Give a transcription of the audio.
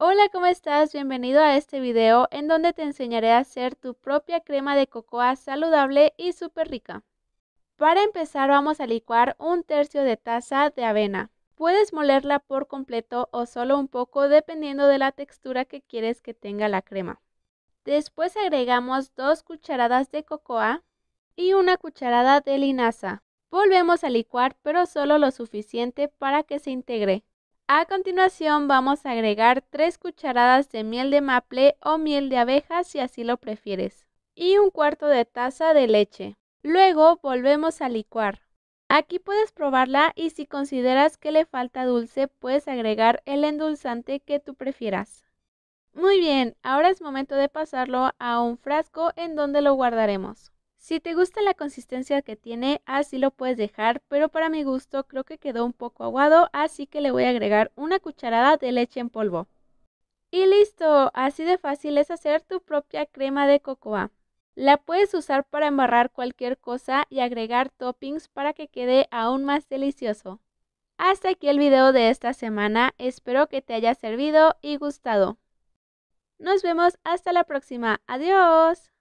Hola, ¿cómo estás? Bienvenido a este video en donde te enseñaré a hacer tu propia crema de cocoa saludable y súper rica. Para empezar vamos a licuar un tercio de taza de avena. Puedes molerla por completo o solo un poco dependiendo de la textura que quieres que tenga la crema. Después agregamos dos cucharadas de cocoa y una cucharada de linaza. Volvemos a licuar pero solo lo suficiente para que se integre. A continuación vamos a agregar 3 cucharadas de miel de maple o miel de abeja si así lo prefieres y un cuarto de taza de leche. Luego volvemos a licuar. Aquí puedes probarla y si consideras que le falta dulce puedes agregar el endulzante que tú prefieras. Muy bien, ahora es momento de pasarlo a un frasco en donde lo guardaremos. Si te gusta la consistencia que tiene, así lo puedes dejar, pero para mi gusto creo que quedó un poco aguado, así que le voy a agregar una cucharada de leche en polvo. Y listo, así de fácil es hacer tu propia crema de cocoa. La puedes usar para embarrar cualquier cosa y agregar toppings para que quede aún más delicioso. Hasta aquí el video de esta semana, espero que te haya servido y gustado. Nos vemos hasta la próxima, adiós.